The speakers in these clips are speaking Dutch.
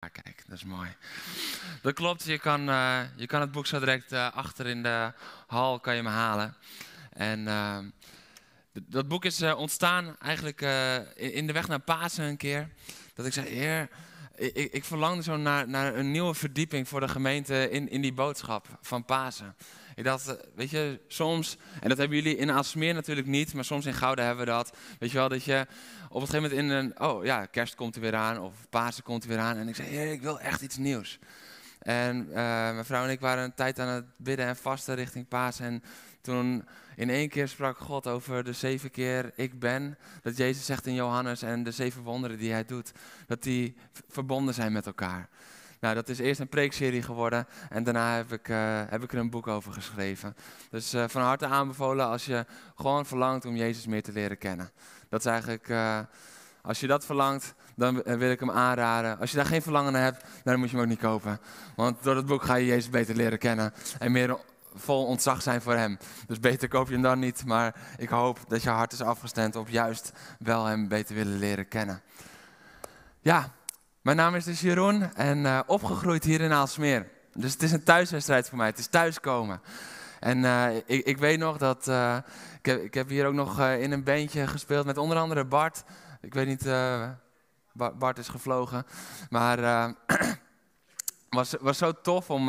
Ja, kijk, dat is mooi. Dat klopt, je kan, eh, je kan het boek zo direct eh, achter in de hal kan je me halen. En eh, dat boek is ontstaan eigenlijk in de weg naar Pasen een keer. Dat ik zei, heer, ik, ik zo naar, naar een nieuwe verdieping voor de gemeente in, in die boodschap van Pasen. Ik dacht, eh, weet je, soms, en dat hebben jullie in Aalsmeer natuurlijk niet, maar soms in Gouda hebben we dat. Weet je wel, dat je op een gegeven moment in een, oh ja, kerst komt er weer aan of Pasen komt er weer aan. En ik zei, hey, ik wil echt iets nieuws. En uh, mijn vrouw en ik waren een tijd aan het bidden en vasten richting Pasen. En toen in één keer sprak God over de zeven keer ik ben. Dat Jezus zegt in Johannes en de zeven wonderen die hij doet. Dat die verbonden zijn met elkaar. Nou, dat is eerst een preekserie geworden en daarna heb ik, eh, heb ik er een boek over geschreven. Dus eh, van harte aanbevolen als je gewoon verlangt om Jezus meer te leren kennen. Dat is eigenlijk, eh, als je dat verlangt, dan wil ik hem aanraden. Als je daar geen verlangen naar hebt, dan moet je hem ook niet kopen. Want door dat boek ga je Jezus beter leren kennen en meer vol ontzag zijn voor hem. Dus beter koop je hem dan niet, maar ik hoop dat je hart is afgestemd op juist wel hem beter willen leren kennen. Ja, mijn naam is dus Jeroen en eh, opgegroeid hier in Aalsmeer. Dus het is een thuiswedstrijd voor mij, het is thuiskomen. En eh, ik, ik, weet nog dat, eh, ik, heb, ik, heb, hier ook nog in een bandje gespeeld met onder andere Bart. Ik weet niet, Bart, Bart, is gevlogen. Maar het was, was zo tof om,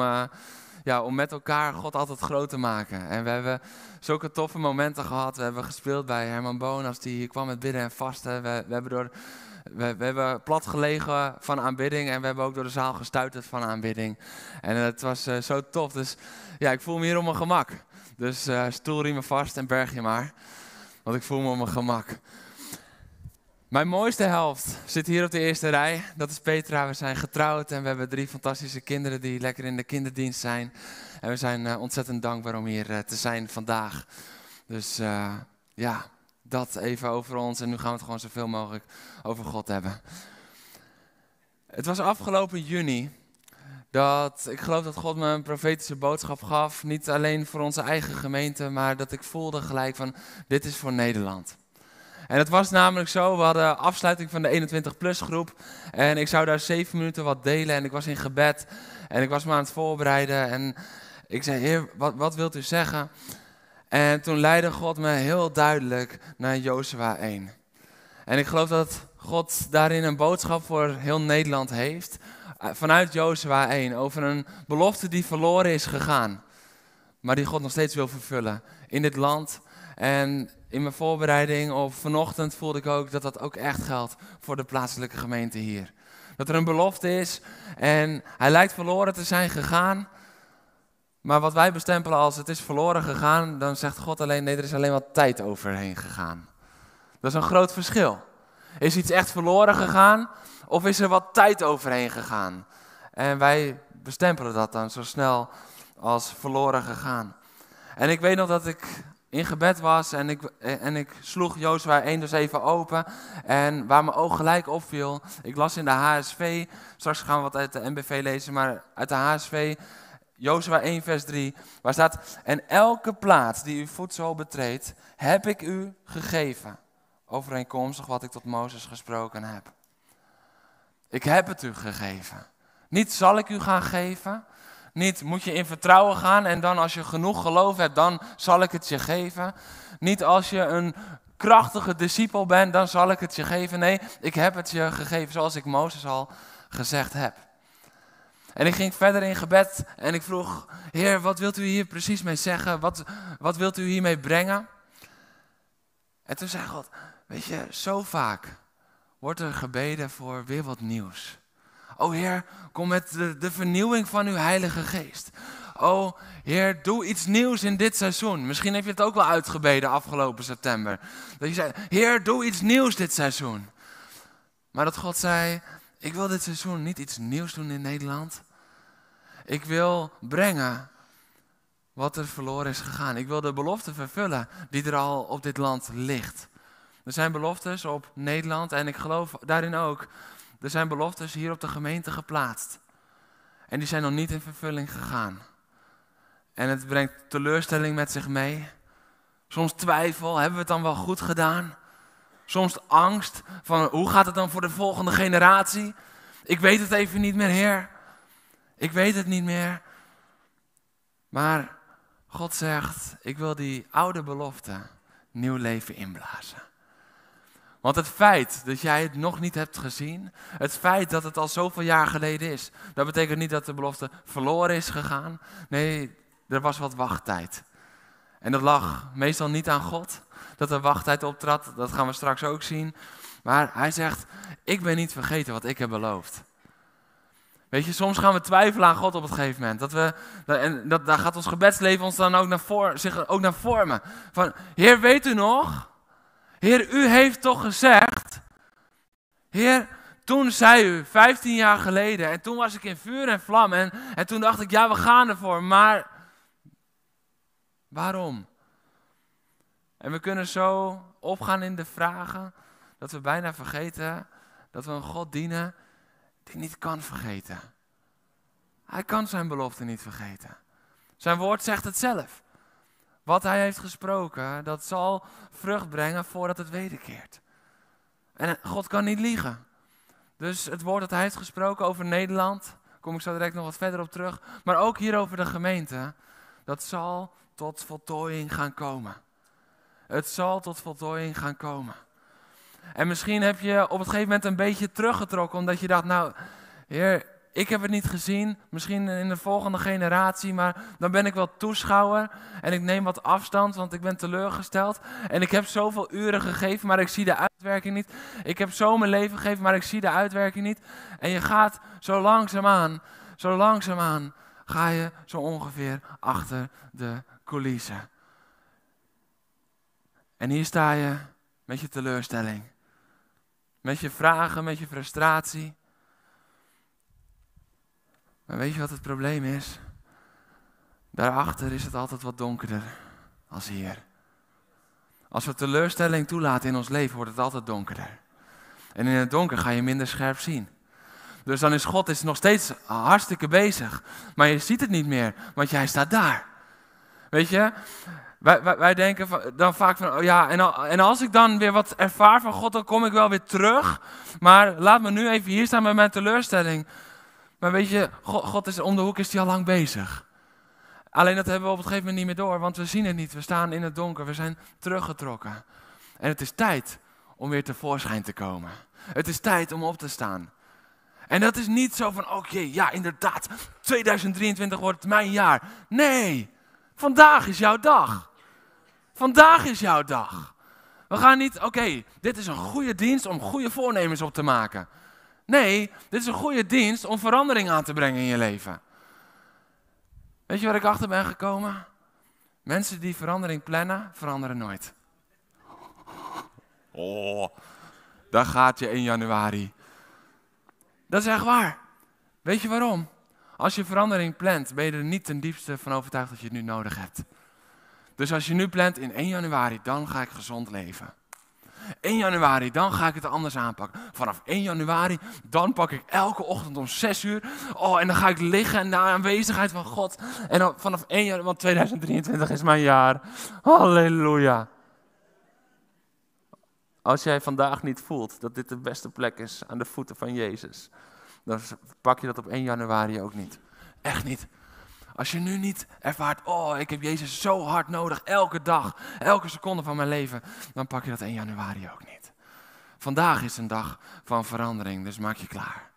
ja, om met elkaar God altijd groot te maken. En we hebben zulke toffe momenten gehad. We hebben gespeeld bij Herman Boon als die kwam met bidden en vasten. We, we hebben door we, we, hebben plat gelegen van aanbidding en we hebben ook door de zaal gestuiterd van aanbidding. En het was eh, zo tof. Dus ja, ik voel me hier op mijn gemak. Dus uh, stoelriemen vast en berg je maar. Want ik voel me op mijn gemak. Mijn mooiste helft zit hier op de eerste rij. Dat is Petra. We zijn getrouwd en we hebben drie fantastische kinderen die lekker in de kinderdienst zijn. En we zijn eh, ontzettend dankbaar om hier te zijn vandaag. Dus ja, dat even over ons en nu gaan we het gewoon zoveel mogelijk over God hebben. Het was afgelopen juni dat ik geloof dat God me een profetische boodschap gaf. Niet alleen voor onze eigen gemeente, maar dat ik voelde gelijk van dit is voor Nederland. En het was namelijk zo, we hadden afsluiting van de 21 plus groep. En ik zou daar zeven minuten wat delen en ik was in gebed. En ik was me aan het voorbereiden en ik zei, heer, wat, wat wilt u zeggen? En toen leidde God me heel duidelijk naar Jozua 1. En ik geloof dat God daarin een boodschap voor heel Nederland heeft. Eh, vanuit Jozua 1 over een belofte die verloren is gegaan. Maar die God nog steeds wil vervullen in dit land. En in mijn voorbereiding of vanochtend voelde ik ook dat dat ook echt geldt voor de plaatselijke gemeente hier. Dat er een belofte is en hij lijkt verloren te zijn gegaan. Maar wat wij bestempelen als het is verloren gegaan, dan zegt God alleen nee, er is alleen wat tijd overheen gegaan. Dat is een groot verschil. Is iets echt verloren gegaan of is er wat tijd overheen gegaan? En wij bestempelen dat dan zo snel als verloren gegaan. En ik weet nog dat ik in gebed was en ik, en ik sloeg Jozua 1 dus even open. En waar mijn oog gelijk opviel, ik las in de HSV, straks gaan we wat uit de NBV lezen, maar uit de HSV Jozua 1, vers 3, waar staat: En elke plaats die uw voedsel betreedt, heb ik u gegeven. Overeenkomstig wat ik tot Mozes gesproken heb. Ik heb het u gegeven. Niet zal ik u gaan geven. Niet moet je in vertrouwen gaan en dan als je genoeg geloof hebt, dan zal ik het je geven. Niet als je een krachtige discipel bent, dan zal ik het je geven. Nee, ik heb het je gegeven zoals ik Mozes al gezegd heb. En ik ging verder in gebed en ik vroeg, Heer, wat wilt u hier precies mee zeggen? Wat, wat wilt u hiermee brengen? En toen zei God, weet je, zo vaak wordt er gebeden voor weer wat nieuws. O Heer, kom met de, de vernieuwing van uw Heilige Geest. O Heer, doe iets nieuws in dit seizoen. Misschien heb je het ook wel uitgebeden afgelopen september. Dat je zei, Heer, doe iets nieuws dit seizoen. Maar dat God zei, ik wil dit seizoen niet iets nieuws doen in Nederland. Ik wil brengen wat er verloren is gegaan. Ik wil de belofte vervullen die er al op dit land ligt. Er zijn beloftes op Nederland en ik geloof daarin ook. Er zijn beloftes hier op de gemeente geplaatst. En die zijn nog niet in vervulling gegaan. En het brengt teleurstelling met zich mee. Soms twijfel, hebben we het dan wel goed gedaan? Soms angst van hoe gaat het dan voor de volgende generatie? Ik weet het even niet meer, Heer. Ik weet het niet meer. Maar God zegt, ik wil die oude belofte nieuw leven inblazen. Want het feit dat jij het nog niet hebt gezien, het feit dat het al zoveel jaar geleden is, dat betekent niet dat de belofte verloren is gegaan. Nee, er was wat wachttijd. En dat lag meestal niet aan God, dat er wachttijd optrad. Dat gaan we straks ook zien. Maar hij zegt, ik ben niet vergeten wat ik heb beloofd. Weet je, soms gaan we twijfelen aan God op het gegeven moment. Dat we, en dat, daar gaat ons gebedsleven ons dan ook naar voor, zich ook naar vormen. Van, Heer, weet u nog? Heer, u heeft toch gezegd? Heer, toen zei u, 15 jaar geleden, en toen was ik in vuur en vlam. En, en toen dacht ik, ja, we gaan ervoor, maar waarom? En we kunnen zo opgaan in de vragen dat we bijna vergeten dat we een God dienen die niet kan vergeten. Hij kan zijn belofte niet vergeten. Zijn woord zegt het zelf. Wat hij heeft gesproken, dat zal vrucht brengen voordat het wederkeert. En God kan niet liegen. Dus het woord dat hij heeft gesproken over Nederland, kom ik zo direct nog wat verder op terug, maar ook hier over de gemeente, dat zal tot voltooiing gaan komen. Het zal tot voltooiing gaan komen. En misschien heb je op het gegeven moment een beetje teruggetrokken, omdat je dacht, nou, heer, ik heb het niet gezien, misschien in de volgende generatie, maar dan ben ik wel toeschouwer en ik neem wat afstand, want ik ben teleurgesteld. En ik heb zoveel uren gegeven, maar ik zie de uitwerking niet. Ik heb zo mijn leven gegeven, maar ik zie de uitwerking niet. En je gaat zo langzaamaan, zo langzaamaan ga je zo ongeveer achter de coulissen. En hier sta je met je teleurstelling, met je vragen, met je frustratie. Maar weet je wat het probleem is? Daarachter is het altijd wat donkerder als hier. Als we teleurstelling toelaten in ons leven, wordt het altijd donkerder. En in het donker ga je minder scherp zien. Dus dan is God is nog steeds hartstikke bezig. Maar je ziet het niet meer, want jij staat daar. Weet je, wij, wij, wij, denken dan vaak van, oh ja, en, en, als ik dan weer wat ervaar van God, dan kom ik wel weer terug. Maar laat me nu even hier staan met mijn teleurstelling. Maar weet je, God, God is om de hoek, is hij al lang bezig. Alleen dat hebben we op een gegeven moment niet meer door, want we zien het niet. We staan in het donker, we zijn teruggetrokken. En het is tijd om weer tevoorschijn te komen. Het is tijd om op te staan. En dat is niet zo van, oké, ja inderdaad, 2023 wordt mijn jaar. Nee, vandaag is jouw dag. Vandaag is jouw dag. We gaan niet, oké, dit is een goede dienst om goede voornemens op te maken. Nee, dit is een goede dienst om verandering aan te brengen in je leven. Weet je waar ik achter ben gekomen? Mensen die verandering plannen, veranderen nooit. Oh, daar gaat je in januari. Dat is echt waar. Weet je waarom? Als je verandering plant, ben je er niet ten diepste van overtuigd dat je het nu nodig hebt. Dus als je nu plant in 1 januari, dan ga ik gezond leven. 1 januari, dan ga ik het anders aanpakken. Vanaf 1 januari, dan pak ik elke ochtend om 6 uur. Oh, en dan ga ik liggen in de aanwezigheid van God. En dan vanaf 1 januari, want 2023 is mijn jaar. Halleluja. Als jij vandaag niet voelt dat dit de beste plek is aan de voeten van Jezus, dan pak je dat op 1 januari ook niet. Echt niet. Als je nu niet ervaart, oh, ik heb Jezus zo hard nodig, elke dag, elke seconde van mijn leven, dan pak je dat 1 januari ook niet. Vandaag is een dag van verandering, dus maak je klaar.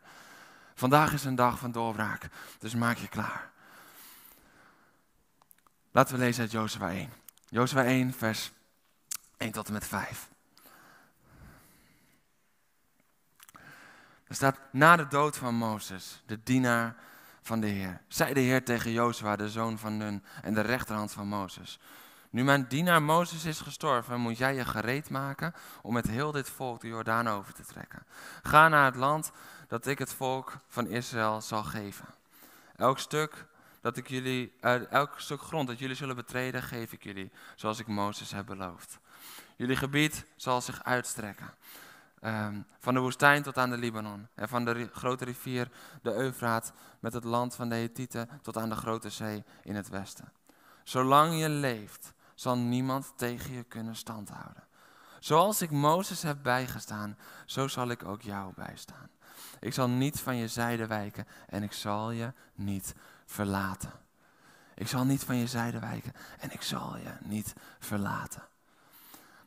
Vandaag is een dag van doorbraak, dus maak je klaar. Laten we lezen uit Jozua 1. Jozua 1, vers 1 tot en met 5. Er staat, na de dood van Mozes, de dienaar van de Heer. Zei de Heer tegen Jozua, de zoon van Nun en de rechterhand van Mozes. Nu mijn dienaar Mozes is gestorven, moet jij je gereed maken om met heel dit volk de Jordaan over te trekken. Ga naar het land dat ik het volk van Israël zal geven. Elk stuk, dat ik jullie, uh, elk stuk grond dat jullie zullen betreden, geef ik jullie, zoals ik Mozes heb beloofd. Jullie gebied zal zich uitstrekken Ehm, van de woestijn tot aan de Libanon. En van de grote rivier, de Eufraat, met het land van de Hethieten tot aan de grote zee in het westen. Zolang je leeft, zal niemand tegen je kunnen standhouden. Zoals ik Mozes heb bijgestaan, zo zal ik ook jou bijstaan. Ik zal niet van je zijde wijken en ik zal je niet verlaten. Ik zal niet van je zijde wijken en ik zal je niet verlaten.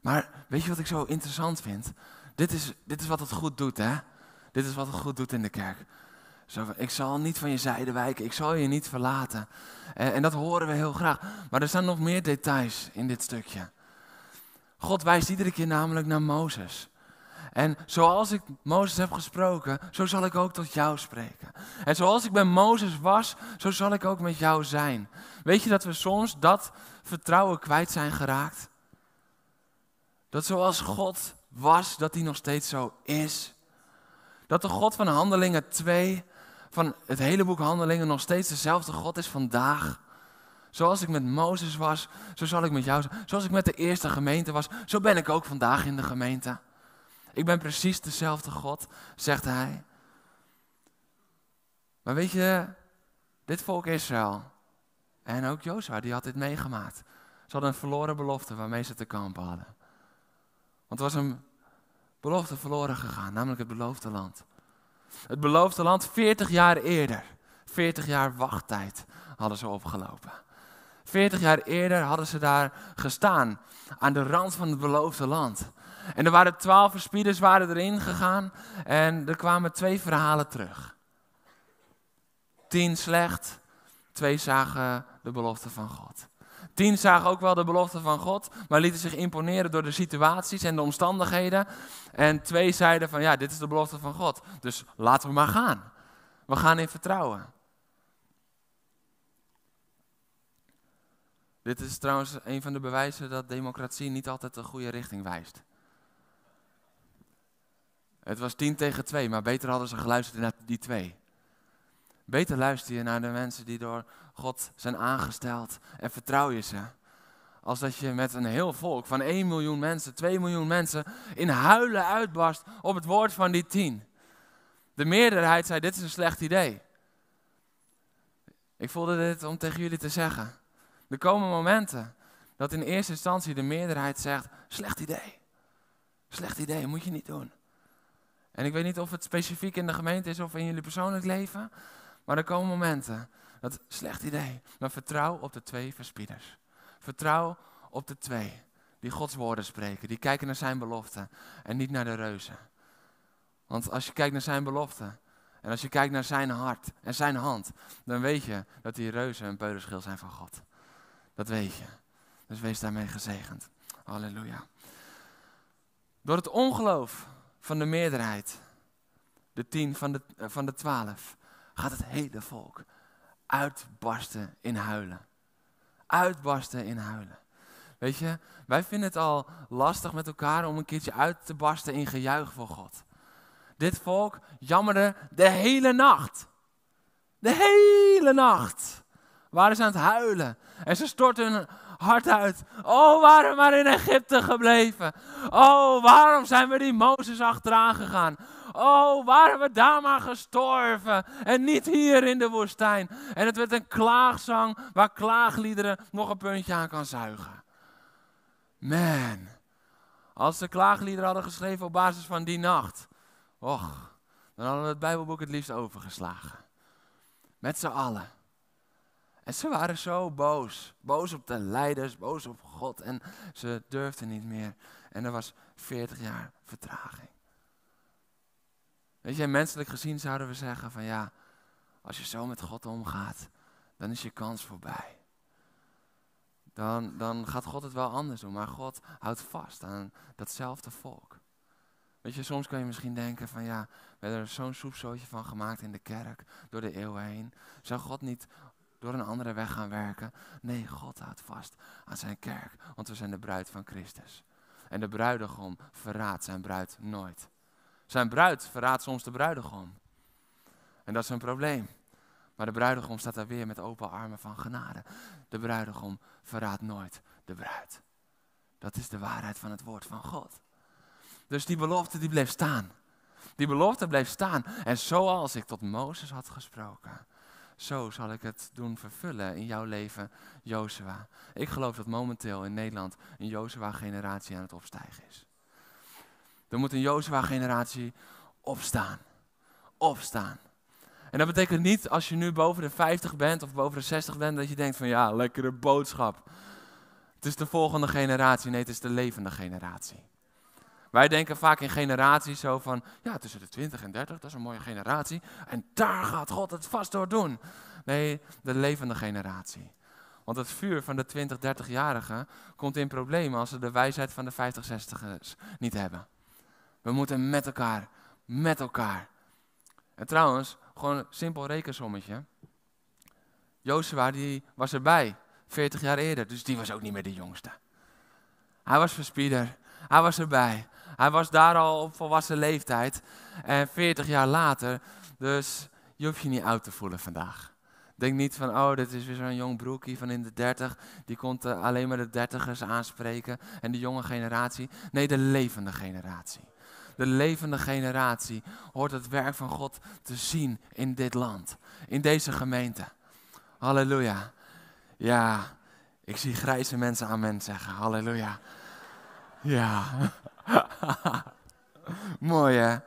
Maar weet je wat ik zo interessant vind? Dit is, dit is wat het goed doet, hè? Dit is wat het goed doet in de kerk. Zo, ik zal niet van je zijde wijken, ik zal je niet verlaten. En, eh, en dat horen we heel graag. Maar er staan nog meer details in dit stukje. God wijst iedere keer namelijk naar Mozes. En zoals ik Mozes heb gesproken, zo zal ik ook tot jou spreken. En zoals ik bij Mozes was, zo zal ik ook met jou zijn. Weet je dat we soms dat vertrouwen kwijt zijn geraakt? Dat zoals God was, dat die nog steeds zo is. Dat de God van Handelingen 2, van het hele boek Handelingen, nog steeds dezelfde God is vandaag. Zoals ik met Mozes was, zo zal ik met jou zijn. Zoals ik met de eerste gemeente was, zo ben ik ook vandaag in de gemeente. Ik ben precies dezelfde God, zegt hij. Maar weet je, dit volk Israël en ook Jozua, die had dit meegemaakt. Ze hadden een verloren belofte waarmee ze te kampen hadden. Want het was een belofte verloren gegaan, namelijk het beloofde land. Het beloofde land 40 jaar eerder. 40 jaar wachttijd hadden ze opgelopen. 40 jaar eerder hadden ze daar gestaan, aan de rand van het beloofde land. En er waren twaalf verspieders waren erin gegaan en er kwamen twee verhalen terug. Tien slecht, twee zagen de belofte van God. Tien zagen ook wel de belofte van God, maar lieten zich imponeren door de situaties en de omstandigheden. En twee zeiden van ja, dit is de belofte van God, dus laten we maar gaan. We gaan in vertrouwen. Dit is trouwens een van de bewijzen dat democratie niet altijd de goede richting wijst. Het was tien tegen twee, maar beter hadden ze geluisterd naar die twee. Beter luister je naar de mensen die door God zijn aangesteld en vertrouw je ze. Als dat je met een heel volk van 1 miljoen mensen, 2 miljoen mensen in huilen uitbarst op het woord van die tien. De meerderheid zei: Dit is een slecht idee. Ik voelde dit om tegen jullie te zeggen. Er komen momenten dat in eerste instantie de meerderheid zegt: Slecht idee. Slecht idee, moet je niet doen. En ik weet niet of het specifiek in de gemeente is of in jullie persoonlijk leven. Maar er komen momenten, dat slecht idee, maar vertrouw op de twee verspieders. Vertrouw op de twee die Gods woorden spreken, die kijken naar zijn beloften en niet naar de reuzen. Want als je kijkt naar zijn beloften en als je kijkt naar zijn hart en zijn hand, dan weet je dat die reuzen een peulenschil zijn van God. Dat weet je. Dus wees daarmee gezegend. Halleluja. Door het ongeloof van de meerderheid, de tien van de, eh, van de twaalf, gaat het hele volk uitbarsten in huilen. Uitbarsten in huilen. Weet je, wij vinden het al lastig met elkaar om een keertje uit te barsten in gejuich voor God. Dit volk jammerde de hele nacht. De hele nacht waren ze aan het huilen. En ze stortten hun hart uit. Oh, waarom waren we in Egypte gebleven? Oh, waarom zijn we die Mozes achteraan gegaan? Oh, waren we daar maar gestorven en niet hier in de woestijn. En het werd een klaagzang waar klaagliederen nog een puntje aan kan zuigen. Man, als ze klaagliederen hadden geschreven op basis van die nacht, och, dan hadden we het Bijbelboek het liefst overgeslagen. Met z'n allen. En ze waren zo boos. Boos op de leiders, boos op God. En ze durfden niet meer. En er was 40 jaar vertraging. Weet je, menselijk gezien zouden we zeggen van ja, als je zo met God omgaat, dan is je kans voorbij. Dan, dan gaat God het wel anders doen, maar God houdt vast aan datzelfde volk. Weet je, soms kan je misschien denken van ja, we hebben er zo'n soepzootje van gemaakt in de kerk door de eeuwen heen. Zou God niet door een andere weg gaan werken? Nee, God houdt vast aan zijn kerk, want we zijn de bruid van Christus. En de bruidegom verraadt zijn bruid nooit. Zijn bruid verraadt soms de bruidegom. En dat is een probleem. Maar de bruidegom staat daar weer met open armen van genade. De bruidegom verraadt nooit de bruid. Dat is de waarheid van het woord van God. Dus die belofte die bleef staan. Die belofte bleef staan. En zoals ik tot Mozes had gesproken, zo zal ik het doen vervullen in jouw leven, Jozua. Ik geloof dat momenteel in Nederland een Jozua-generatie aan het opstijgen is. Er moet een Jozua-generatie opstaan. Opstaan. En dat betekent niet als je nu boven de 50 bent of boven de 60 bent dat je denkt van ja, lekkere boodschap. Het is de volgende generatie. Nee, het is de levende generatie. Wij denken vaak in generaties zo van ja, tussen de 20 en 30, dat is een mooie generatie. En daar gaat God het vast door doen. Nee, de levende generatie. Want het vuur van de 20, 30-jarigen komt in problemen als ze de wijsheid van de 50, 60ers niet hebben. We moeten met elkaar, met elkaar. En trouwens, gewoon een simpel rekensommetje. Jozua die was erbij, 40 jaar eerder, dus die was ook niet meer de jongste. Hij was verspieder, hij was erbij. Hij was daar al op volwassen leeftijd. En 40 jaar later, dus je hoeft je niet oud te voelen vandaag. Denk niet van, oh, dit is weer zo'n jong broekie van in de 30. Die komt eh, alleen maar de dertigers aanspreken en de jonge generatie. Nee, de levende generatie de levende generatie, hoort het werk van God te zien in dit land, in deze gemeente. Halleluja. Ja, ik zie grijze mensen amen zeggen. Halleluja. Ja. Mooi hè?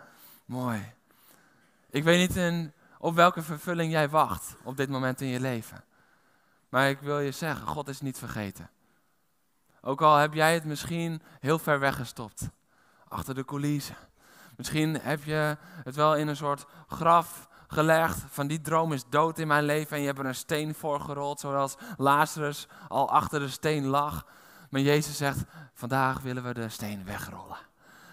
Mooi. Ik weet niet in, op welke vervulling jij wacht op dit moment in je leven. Maar ik wil je zeggen, God is niet vergeten. Ook al heb jij het misschien heel ver weggestopt achter de coulissen. Misschien heb je het wel in een soort graf gelegd van die droom is dood in mijn leven en je hebt er een steen voor gerold, zoals Lazarus al achter de steen lag. Maar Jezus zegt, vandaag willen we de steen wegrollen.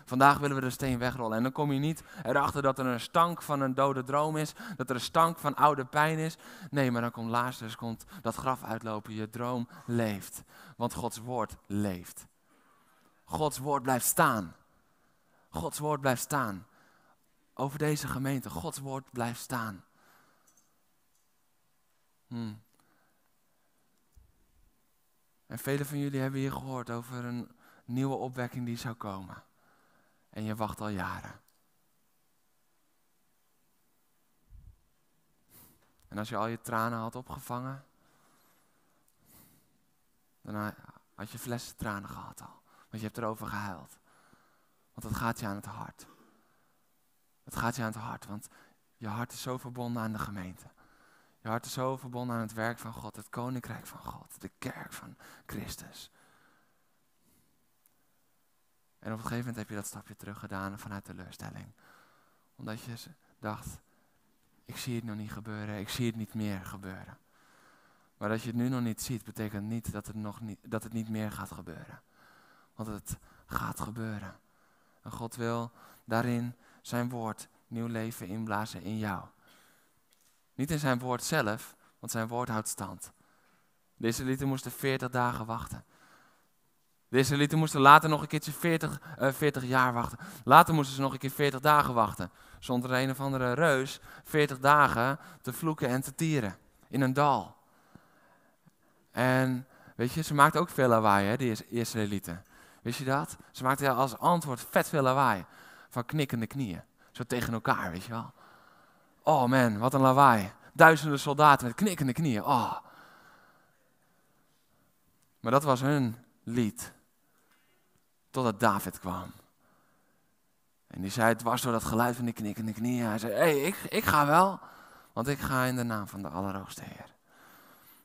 Vandaag willen we de steen wegrollen. En dan kom je niet erachter dat er een stank van een dode droom is, dat er een stank van oude pijn is. Nee, maar dan komt Lazarus, komt dat graf uitlopen, je droom leeft. Want Gods woord leeft. Gods woord blijft staan. Gods woord blijft staan. Over deze gemeente, Gods woord blijft staan. Hmm. En velen van jullie hebben hier gehoord over een nieuwe opwekking die zou komen. En je wacht al jaren. En als je al je tranen had opgevangen, dan had je flessen tranen gehad al. Want je hebt erover gehuild. Want dat gaat je aan het hart. Dat gaat je aan het hart, want je hart is zo verbonden aan de gemeente. Je hart is zo verbonden aan het werk van God, het koninkrijk van God, de kerk van Christus. En op een gegeven moment heb je dat stapje terug gedaan vanuit teleurstelling. Omdat je dacht, ik zie het nog niet gebeuren, ik zie het niet meer gebeuren. Maar dat je het nu nog niet ziet, betekent niet dat het, nog niet, dat het niet meer gaat gebeuren. Want het gaat gebeuren. En God wil daarin zijn woord nieuw leven inblazen in jou. Niet in zijn woord zelf, want zijn woord houdt stand. De Israëlieten moesten 40 dagen wachten. De Israëlieten moesten later nog een keertje 40, 40, eh, jaar wachten. Later moesten ze nog een keer 40 dagen wachten. Zonder een of andere reus 40 dagen te vloeken en te tieren. In een dal. En weet je, ze maakt ook veel lawaai, hè, die Israëlieten. Wist je dat? Ze maakten als antwoord vet veel lawaai. Van knikkende knieën. Zo tegen elkaar, weet je wel. Oh man, wat een lawaai. Duizenden soldaten met knikkende knieën. Oh. Maar dat was hun lied. Totdat David kwam. En die zei was door dat geluid van die knikkende knieën. Hij zei, hé, hey, ik, ik ga wel. Want ik ga in de naam van de Allerhoogste Heer.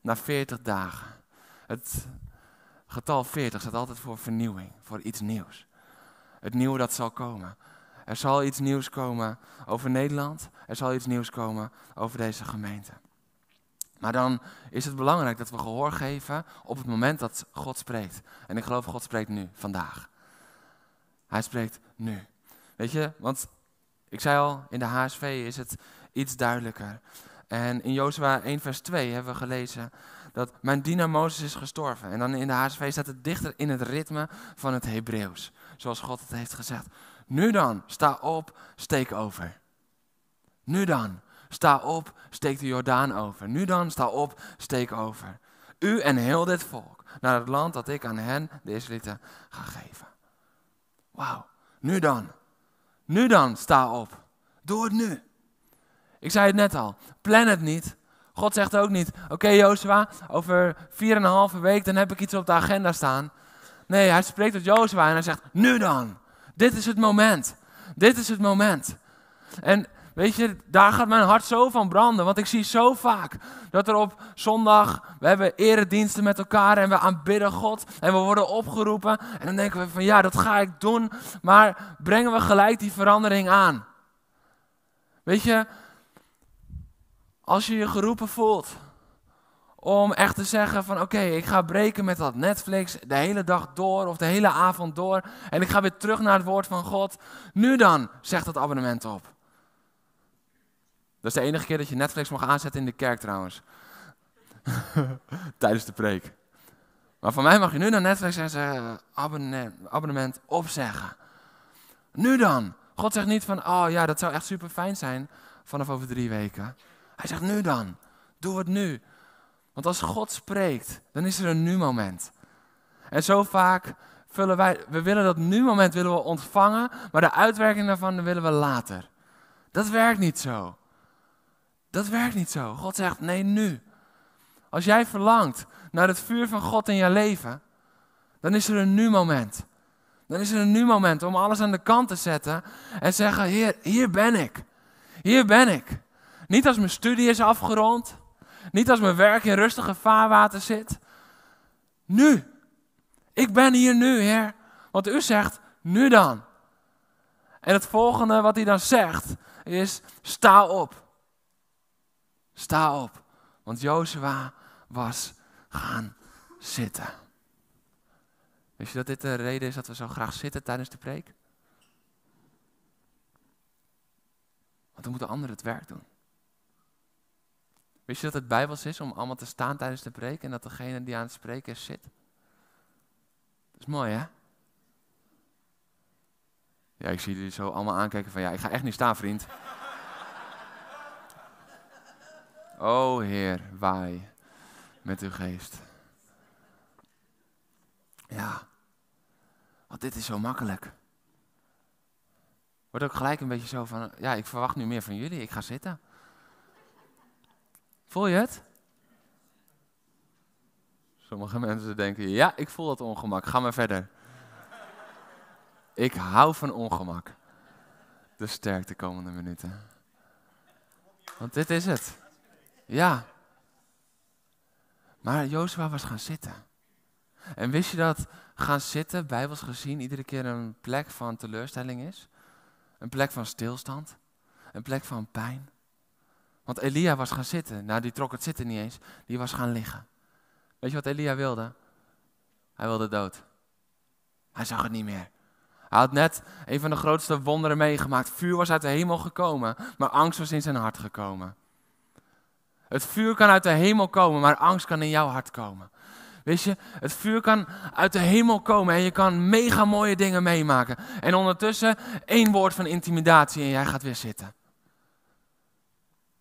Na veertig dagen. Het Getal 40 staat altijd voor vernieuwing, voor iets nieuws. Het nieuwe dat zal komen. Er zal iets nieuws komen over Nederland. Er zal iets nieuws komen over deze gemeente. Maar dan is het belangrijk dat we gehoor geven op het moment dat God spreekt. En ik geloof God spreekt nu, vandaag. Hij spreekt nu. Weet je, want ik zei al, in de HSV is het iets duidelijker. En in Jozua 1 vers 2 hebben we gelezen dat mijn dienaar Mozes is gestorven. En dan in de HSV staat het dichter in het ritme van het Hebreeuws. Zoals God het heeft gezegd. Nu dan, sta op, steek over. Nu dan, sta op, steek de Jordaan over. Nu dan, sta op, steek over. U en heel dit volk naar het land dat ik aan hen, de Israëlieten, ga geven. Wauw, nu dan. Nu dan, sta op. Doe het nu. Ik zei het net al, plan het niet, God zegt ook niet, oké okay, en over 4,5 week dan heb ik iets op de agenda staan. Nee, hij spreekt tot Jozua en hij zegt, nu dan. Dit is het moment. Dit is het moment. En weet je, daar gaat mijn hart zo van branden. Want ik zie zo vaak dat er op zondag, we hebben erediensten met elkaar en we aanbidden God. En we worden opgeroepen. En dan denken we van ja, dat ga ik doen. Maar brengen we gelijk die verandering aan? Weet je, als je je geroepen voelt om echt te zeggen van oké, ik ga breken met dat Netflix de hele dag door of de hele avond door en ik ga weer terug naar het woord van God. Nu dan, zegt dat abonnement op. Dat is de enige keer dat je Netflix mag aanzetten in de kerk trouwens. Tijdens de preek. Maar van mij mag je nu naar Netflix en zeggen, abonnement, abonnement opzeggen. Nu dan. God zegt niet van, oh ja, dat zou echt super fijn zijn vanaf over drie weken. Hij zegt nu dan, doe het nu. Want als God spreekt, dan is er een nu moment. En zo vaak vullen wij, we willen dat nu moment willen we ontvangen, maar de uitwerking daarvan willen we later. Dat werkt niet zo. Dat werkt niet zo. God zegt nee nu. Als jij verlangt naar het vuur van God in je leven, dan is er een nu moment. Dan is er een nu moment om alles aan de kant te zetten en zeggen: Heer, hier ben ik. Hier ben ik. Niet als mijn studie is afgerond. Niet als mijn werk in rustige vaarwater zit. Nu. Ik ben hier nu, Heer. Want u zegt, nu dan. En het volgende wat hij dan zegt is, sta op. Sta op. Want Jozua was gaan zitten. Weet je dat dit de reden is dat we zo graag zitten tijdens de preek? Want dan moeten anderen het werk doen. Wist je dat het bijbels is om allemaal te staan tijdens de preek en dat degene die aan het spreken is zit? Dat is mooi, hè? Ja, ik zie jullie zo allemaal aankijken van ja, ik ga echt niet staan, vriend. O Heer, waai met uw geest. Ja, want dit is zo makkelijk. Wordt ook gelijk een beetje zo van, ja, ik verwacht nu meer van jullie, ik ga zitten. Voel je het? Sommige mensen denken, ja, ik voel dat ongemak, ga maar verder. Ik hou van ongemak. De sterkte komende minuten. Want dit is het. Ja. Maar Jozua was gaan zitten. En wist je dat gaan zitten, bijbels gezien, iedere keer een plek van teleurstelling is? Een plek van stilstand? Een plek van pijn? Want Elia was gaan zitten. Nou, die trok het zitten niet eens. Die was gaan liggen. Weet je wat Elia wilde? Hij wilde dood. Hij zag het niet meer. Hij had net een van de grootste wonderen meegemaakt. Vuur was uit de hemel gekomen, maar angst was in zijn hart gekomen. Het vuur kan uit de hemel komen, maar angst kan in jouw hart komen. Weet je, het vuur kan uit de hemel komen en je kan mega mooie dingen meemaken. En ondertussen één woord van intimidatie en jij gaat weer zitten.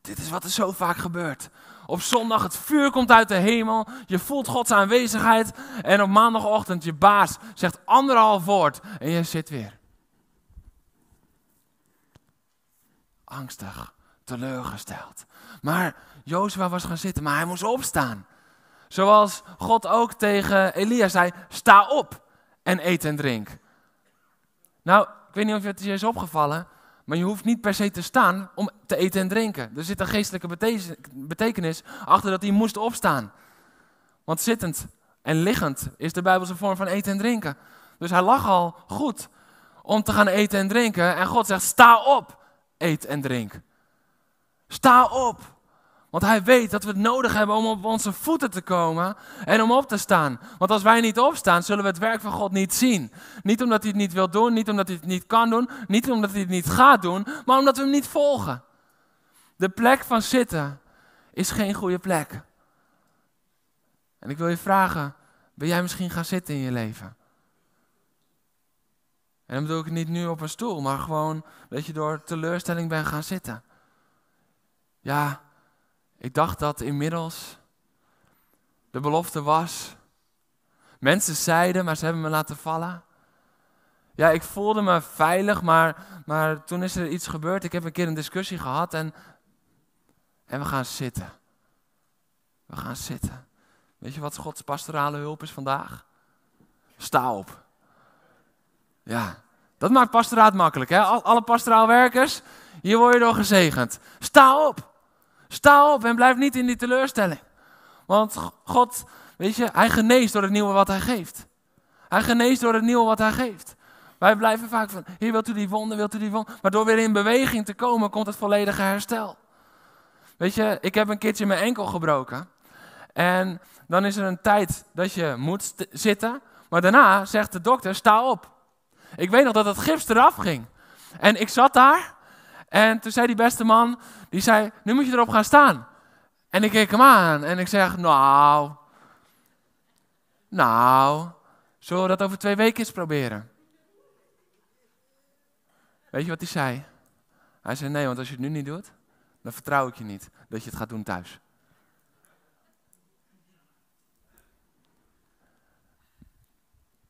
Dit is wat er zo vaak gebeurt. Op zondag het vuur komt uit de hemel, je voelt Gods aanwezigheid en op maandagochtend je baas zegt anderhalf woord en je zit weer. Angstig, teleurgesteld. Maar Jozua was gaan zitten, maar hij moest opstaan. Zoals God ook tegen Elia zei, sta op en eet en drink. Nou, ik weet niet of het je is opgevallen, maar je hoeft niet per se te staan om te eten en drinken. Er zit een geestelijke betekenis achter dat hij moest opstaan. Want zittend en liggend is de Bijbelse vorm van eten en drinken. Dus hij lag al goed om te gaan eten en drinken. En God zegt: sta op, eet en drink. Sta op. Want hij weet dat we het nodig hebben om op onze voeten te komen en om op te staan. Want als wij niet opstaan, zullen we het werk van God niet zien. Niet omdat hij het niet wil doen, niet omdat hij het niet kan doen, niet omdat hij het niet gaat doen, maar omdat we hem niet volgen. De plek van zitten is geen goede plek. En ik wil je vragen, ben jij misschien gaan zitten in je leven? En dan bedoel ik niet nu op een stoel, maar gewoon dat je door teleurstelling bent gaan zitten. Ja, ik dacht dat inmiddels de belofte was. Mensen zeiden, maar ze hebben me laten vallen. Ja, ik voelde me veilig, maar, maar toen is er iets gebeurd. Ik heb een keer een discussie gehad en, en we gaan zitten. We gaan zitten. Weet je wat Gods pastorale hulp is vandaag? Sta op. Ja, dat maakt pastoraat makkelijk. Hè? Alle pastoraalwerkers, hier word je door gezegend. Sta op. Sta op en blijf niet in die teleurstelling. Want God, weet je, hij geneest door het nieuwe wat hij geeft. Hij geneest door het nieuwe wat hij geeft. Wij blijven vaak van, hier wilt u die wonden, wilt u die wonden. Maar door weer in beweging te komen, komt het volledige herstel. Weet je, ik heb een keertje mijn enkel gebroken. En dan is er een tijd dat je moet zitten. Maar daarna zegt de dokter, sta op. Ik weet nog dat het gips eraf ging. En ik zat daar. En toen zei die beste man, die zei, nu moet je erop gaan staan. En ik keek hem aan en ik zeg, nou, nou, zullen we dat over twee weken eens proberen? Weet je wat hij zei? Hij zei, nee, want als je het nu niet doet, dan vertrouw ik je niet dat je het gaat doen thuis.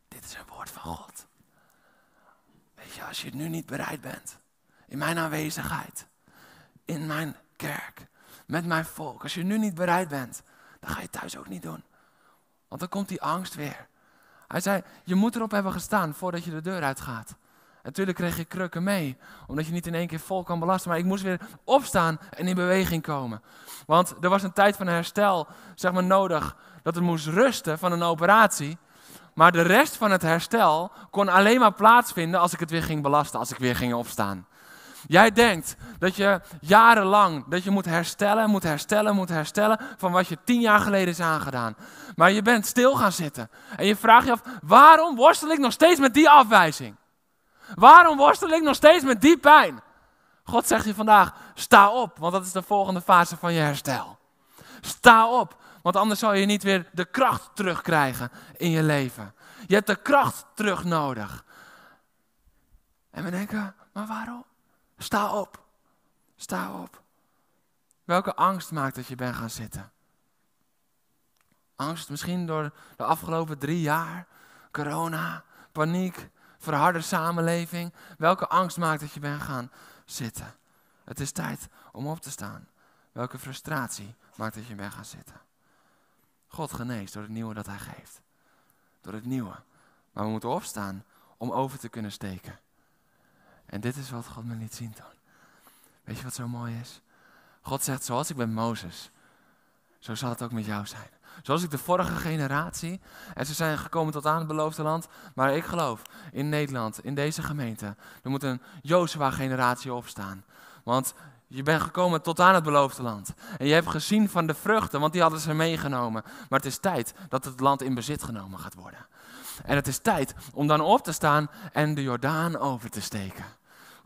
Dit is een woord van God. Weet je, als je het nu niet bereid bent, in mijn aanwezigheid, in mijn kerk, met mijn volk. Als je nu niet bereid bent, dan ga je thuis ook niet doen. Want dan komt die angst weer. Hij zei, je moet erop hebben gestaan voordat je de deur uitgaat. Natuurlijk kreeg je krukken mee, omdat je niet in één keer vol kan belasten. Maar ik moest weer opstaan en in beweging komen. Want er was een tijd van herstel, zeg maar, nodig. Dat het moest rusten van een operatie. Maar de rest van het herstel kon alleen maar plaatsvinden als ik het weer ging belasten, als ik weer ging opstaan. Jij denkt dat je jarenlang dat je moet herstellen, moet herstellen, moet herstellen van wat je tien jaar geleden is aangedaan. Maar je bent stil gaan zitten en je vraagt je af, waarom worstel ik nog steeds met die afwijzing? Waarom worstel ik nog steeds met die pijn? God zegt je vandaag, sta op, want dat is de volgende fase van je herstel. Sta op, want anders zal je niet weer de kracht terugkrijgen in je leven. Je hebt de kracht terug nodig. En we denken, maar waarom? Sta op. Sta op. Welke angst maakt dat je bent gaan zitten? Angst misschien door de afgelopen drie jaar, corona, paniek, verharde samenleving. Welke angst maakt dat je bent gaan zitten? Het is tijd om op te staan. Welke frustratie maakt dat je bent gaan zitten? God geneest door het nieuwe dat hij geeft. Door het nieuwe. Maar we moeten opstaan om over te kunnen steken. En dit is wat God me liet zien toen. Weet je wat zo mooi is? God zegt, zoals ik ben Mozes, zo zal het ook met jou zijn. Zoals ik de vorige generatie, en ze zijn gekomen tot aan het beloofde land, maar ik geloof, in Nederland, in deze gemeente, er moet een Jozua-generatie opstaan. Want je bent gekomen tot aan het beloofde land. En je hebt gezien van de vruchten, want die hadden ze meegenomen. Maar het is tijd dat het land in bezit genomen gaat worden. En het is tijd om dan op te staan en de Jordaan over te steken.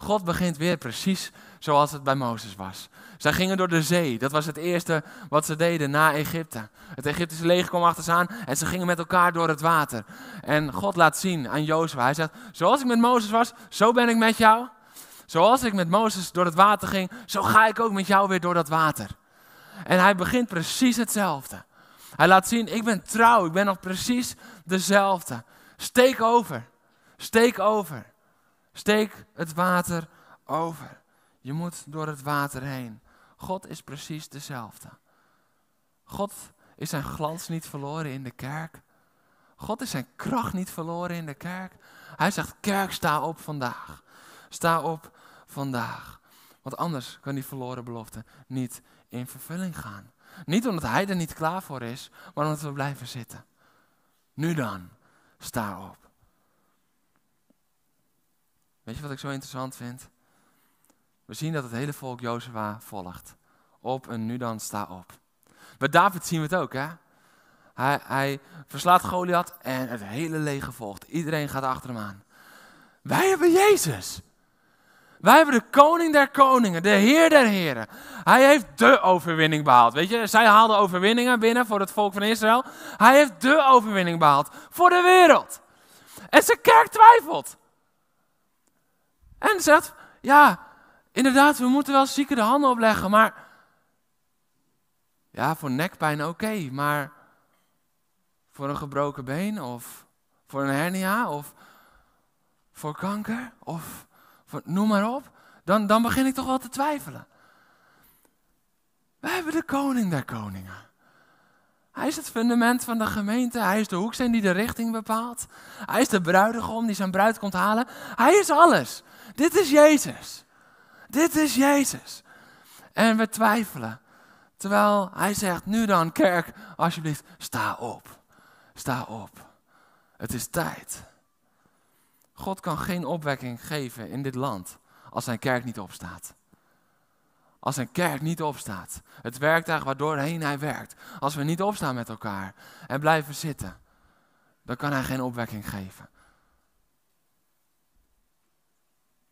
God begint weer precies zoals het bij Mozes was. Zij gingen door de zee. Dat was het eerste wat ze deden na Egypte. Het Egyptische leger kwam achter ze aan en ze gingen met elkaar door het water. En God laat zien aan Jozef. Hij zegt, zoals ik met Mozes was, zo ben ik met jou. Zoals ik met Mozes door het water ging, zo ga ik ook met jou weer door dat water. En hij begint precies hetzelfde. Hij laat zien, ik ben trouw, ik ben nog precies dezelfde. Steek over, steek over. Steek het water over. Je moet door het water heen. God is precies dezelfde. God is zijn glans niet verloren in de kerk. God is zijn kracht niet verloren in de kerk. Hij zegt: Kerk, sta op vandaag. Sta op vandaag. Want anders kan die verloren belofte niet in vervulling gaan. Niet omdat hij er niet klaar voor is, maar omdat we blijven zitten. Nu dan, sta op. Weet je wat ik zo interessant vind? We zien dat het hele volk Jozua volgt. Op en nu dan sta op. Bij David zien we het ook, hè? Hij, hij verslaat Goliath en het hele leger volgt. Iedereen gaat achter hem aan. Wij hebben Jezus. Wij hebben de koning der koningen, de heer der heren. Hij heeft de overwinning behaald. Weet je, zij haalden overwinningen binnen voor het volk van Israël. Hij heeft de overwinning behaald voor de wereld. En zijn kerk twijfelt. En zegt, ja, inderdaad, we moeten wel zieken de handen opleggen, maar... Ja, voor nekpijn oké, maar voor een gebroken been of voor een hernia of voor kanker of noem maar op, dan, dan begin ik toch wel te twijfelen. We hebben de koning der koningen. Hij is het fundament van de gemeente. Hij is de hoeksteen die de richting bepaalt. Hij is de bruidegom die zijn bruid komt halen. Hij is alles. Dit is Jezus. Dit is Jezus. En we twijfelen. Terwijl hij zegt, nu dan kerk, alsjeblieft, sta op. Sta op. Het is tijd. God kan geen opwekking geven in dit land als zijn kerk niet opstaat. Als zijn kerk niet opstaat, het werktuig waardoor hij werkt, als we niet opstaan met elkaar en blijven zitten, dan kan hij geen opwekking geven.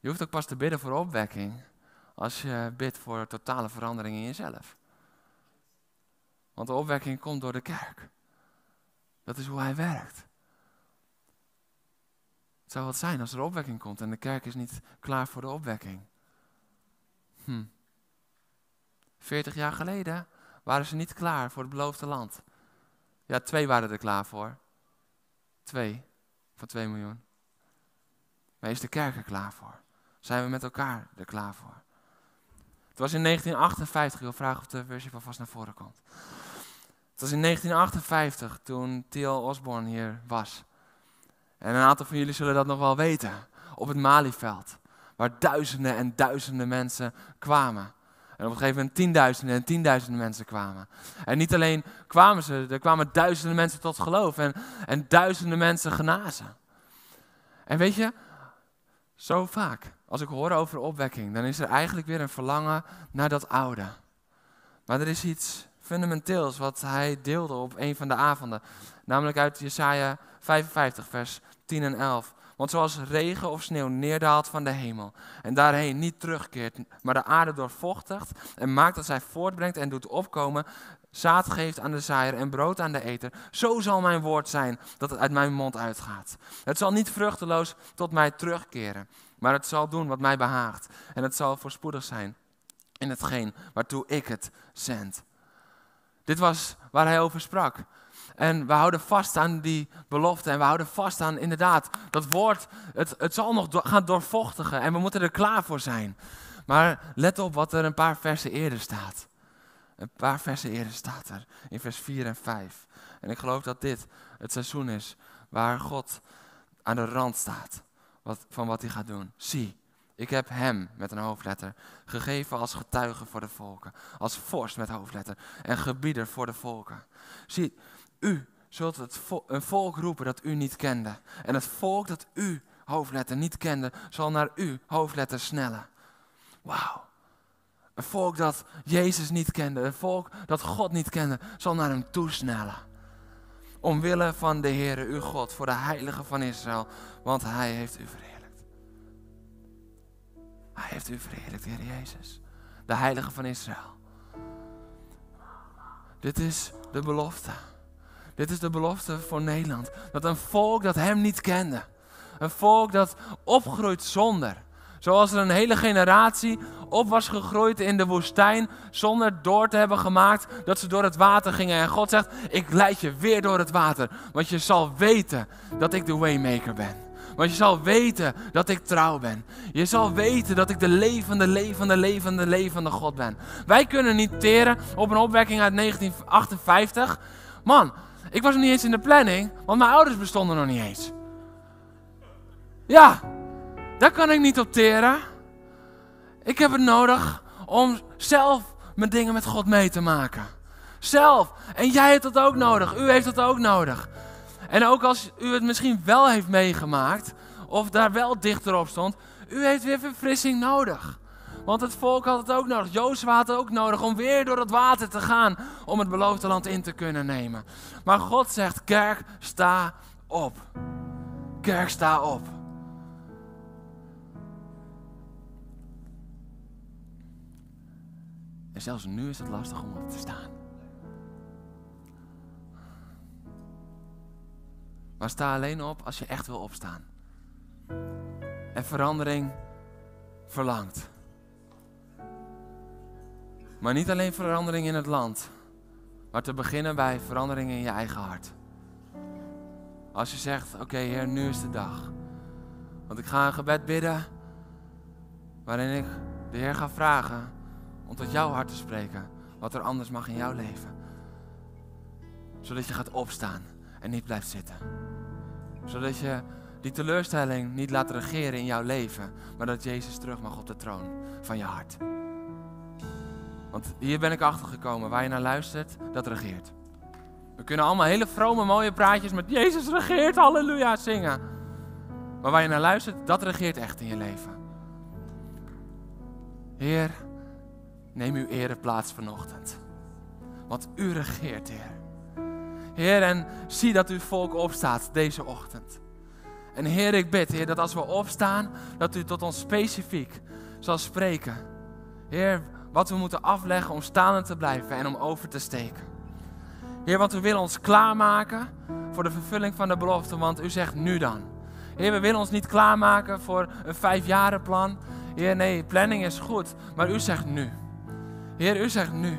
Je hoeft ook pas te bidden voor opwekking als je bidt voor totale verandering in jezelf. Want de opwekking komt door de kerk. Dat is hoe hij werkt. Het zou wat zijn als er opwekking komt en de kerk is niet klaar voor de opwekking. Hm. 40 jaar geleden waren ze niet klaar voor het beloofde land. Ja, twee waren er klaar voor. Twee van twee miljoen. Maar is de kerk er klaar voor? Zijn we met elkaar er klaar voor? Het was in 1958, ik wil vragen of de versie van vast naar voren komt. Het was in 1958 toen T.L. Osborne hier was. En een aantal van jullie zullen dat nog wel weten. Op het Malieveld, waar duizenden en duizenden mensen kwamen. En op een gegeven moment tienduizenden en tienduizenden mensen kwamen. En niet alleen kwamen ze, er kwamen duizenden mensen tot geloof en, en duizenden mensen genazen. En weet je, zo vaak als ik hoor over opwekking, dan is er eigenlijk weer een verlangen naar dat oude. Maar er is iets fundamenteels wat hij deelde op een van de avonden. Namelijk uit Jesaja 55, vers 10 en 11. Want zoals regen of sneeuw neerdaalt van de hemel en daarheen niet terugkeert, maar de aarde doorvochtigt en maakt dat zij voortbrengt en doet opkomen, zaad geeft aan de zaaier en brood aan de eter, zo zal mijn woord zijn dat het uit mijn mond uitgaat. Het zal niet vruchteloos tot mij terugkeren. Maar het zal doen wat mij behaagt. En het zal voorspoedig zijn in hetgeen waartoe ik het zend. Dit was waar hij over sprak. En we houden vast aan die belofte. En we houden vast aan inderdaad dat woord. Het, het zal nog gaan doorvochtigen. En we moeten er klaar voor zijn. Maar let op wat er een paar versen eerder staat. Een paar versen eerder staat er. In vers 4 en 5. En ik geloof dat dit het seizoen is waar God aan de rand staat wat, van wat hij gaat doen. Zie, ik heb hem met een hoofdletter gegeven als getuige voor de volken, als vorst met hoofdletter en gebieder voor de volken. Zie, u zult het een volk roepen dat u niet kende. En het volk dat u hoofdletter niet kende, zal naar u hoofdletter snellen. Wauw. Een volk dat Jezus niet kende, een volk dat God niet kende, zal naar hem toesnellen. Omwille van de Heere uw God, voor de heilige van Israël, want hij heeft u verheerlijkt. Hij heeft u verheerlijkt, Heer Jezus, de heilige van Israël. Dit is de belofte. Dit is de belofte voor Nederland. Dat een volk dat hem niet kende, een volk dat opgroeit zonder, Zoals er een hele generatie op was gegroeid in de woestijn zonder door te hebben gemaakt dat ze door het water gingen. En God zegt, ik leid je weer door het water, want je zal weten dat ik de waymaker ben. Want je zal weten dat ik trouw ben. Je zal weten dat ik de levende, levende, levende, levende God ben. Wij kunnen niet teren op een opwekking uit 1958. Man, ik was nog niet eens in de planning, want mijn ouders bestonden nog niet eens. Ja, daar kan ik niet opteren. Ik heb het nodig om zelf mijn dingen met God mee te maken. Zelf. En jij hebt dat ook nodig. U heeft dat ook nodig. En ook als u het misschien wel heeft meegemaakt, of daar wel dichter op stond, u heeft weer verfrissing nodig. Want het volk had het ook nodig. Jozua had het ook nodig om weer door het water te gaan. Om het beloofde land in te kunnen nemen. Maar God zegt: Kerk, sta op. Kerk, sta op. En zelfs nu is het lastig om op te staan. Maar sta alleen op als je echt wil opstaan. En verandering verlangt. Maar niet alleen verandering in het land, maar te beginnen bij verandering in je eigen hart. Als je zegt: Oké, Heer, nu is de dag. Want ik ga een gebed bidden waarin ik de Heer ga vragen om tot jouw hart te spreken wat er anders mag in jouw leven. Zodat je gaat opstaan en niet blijft zitten. Zodat je die teleurstelling niet laat regeren in jouw leven, maar dat Jezus terug mag op de troon van je hart. Want hier ben ik achtergekomen, waar je naar luistert, dat regeert. We kunnen allemaal hele vrome, mooie praatjes met Jezus regeert, halleluja, zingen. Maar waar je naar luistert, dat regeert echt in je leven. Heer, Neem uw plaats vanochtend. Want u regeert, Heer. Heer, en zie dat uw volk opstaat deze ochtend. En Heer, ik bid, Heer, dat als we opstaan, dat u tot ons specifiek zal spreken. Heer, wat we moeten afleggen om staande te blijven en om over te steken. Heer, want we willen ons klaarmaken voor de vervulling van de belofte, want u zegt nu dan. Heer, we willen ons niet klaarmaken voor een vijfjarenplan. Heer, nee, planning is goed, maar u zegt nu. Heer, u zegt nu.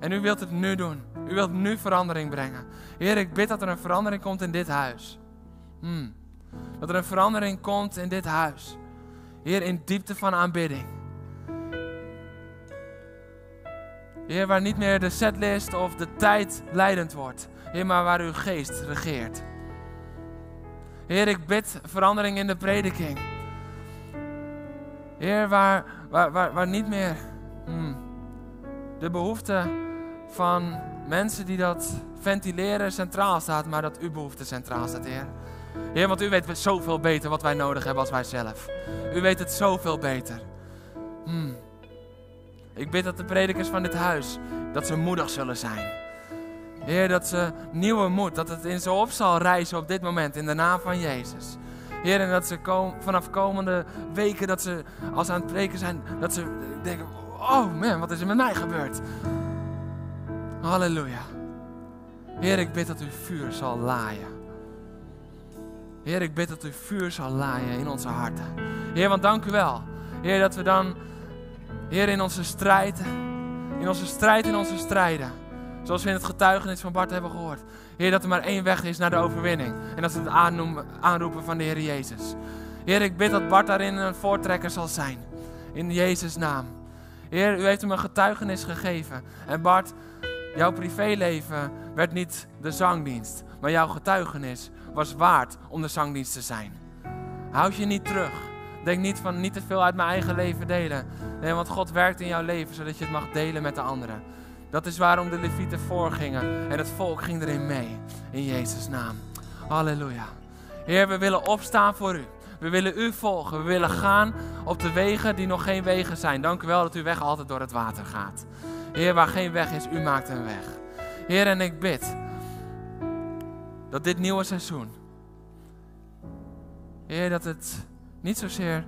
En u wilt het nu doen. U wilt nu verandering brengen. Heer, ik bid dat er een verandering komt in dit huis. Hmm. Dat er een verandering komt in dit huis. Heer, in diepte van aanbidding. Heer, waar niet meer de setlist of de tijd leidend wordt. Heer, maar waar uw geest regeert. Heer, ik bid verandering in de prediking. Heer, waar, waar, waar, niet meer. Hmm de behoefte van mensen die dat ventileren centraal staat, maar dat uw behoefte centraal staat, Heer. Heer, want u weet zoveel beter wat wij nodig hebben als wij zelf. U weet het zoveel beter. Hmm. Ik bid dat de predikers van dit huis, dat ze moedig zullen zijn. Heer, dat ze nieuwe moed, dat het in ze op zal reizen op dit moment, in de naam van Jezus. Heer, en dat ze kom, vanaf komende weken, dat ze als ze aan het preken zijn, dat ze denken, oh man, wat is er met mij gebeurd? Halleluja. Heer, ik bid dat uw vuur zal laaien. Heer, ik bid dat uw vuur zal laaien in onze harten. Heer, want dank u wel. Heer, dat we dan, Heer, in onze strijd, in onze strijd, in onze strijden, zoals we in het getuigenis van Bart hebben gehoord, Heer, dat er maar één weg is naar de overwinning. En dat is het aanroepen van de Heer Jezus. Heer, ik bid dat Bart daarin een voortrekker zal zijn. In Jezus' naam. Heer, u heeft hem een getuigenis gegeven. En Bart, jouw privéleven werd niet de zangdienst, maar jouw getuigenis was waard om de zangdienst te zijn. Houd je niet terug. Denk niet van niet te veel uit mijn eigen leven delen. Nee, want God werkt in jouw leven zodat je het mag delen met de anderen. Dat is waarom de Levieten voorgingen en het volk ging erin mee. In Jezus' naam. Halleluja. Heer, we willen opstaan voor u. We willen u volgen. We willen gaan op de wegen die nog geen wegen zijn. Dank u wel dat uw weg altijd door het water gaat. Heer, waar geen weg is, u maakt een weg. Heer, en ik bid dat dit nieuwe seizoen, Heer, dat het niet zozeer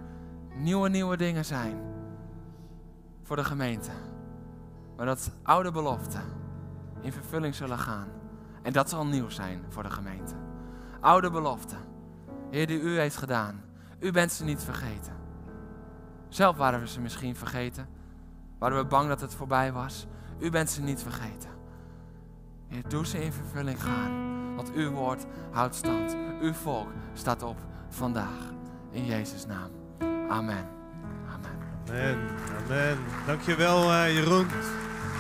nieuwe, nieuwe dingen zijn voor de gemeente, maar dat oude beloften in vervulling zullen gaan. En dat zal nieuw zijn voor de gemeente. Oude beloften Heer, die u heeft gedaan. U bent ze niet vergeten. Zelf waren we ze misschien vergeten. Waren we bang dat het voorbij was. U bent ze niet vergeten. Heer, doe ze in vervulling gaan. Want uw woord houdt stand. Uw volk staat op vandaag. In Jezus' naam. Amen. Amen. Amen. Amen. Dankjewel, eh, Jeroen.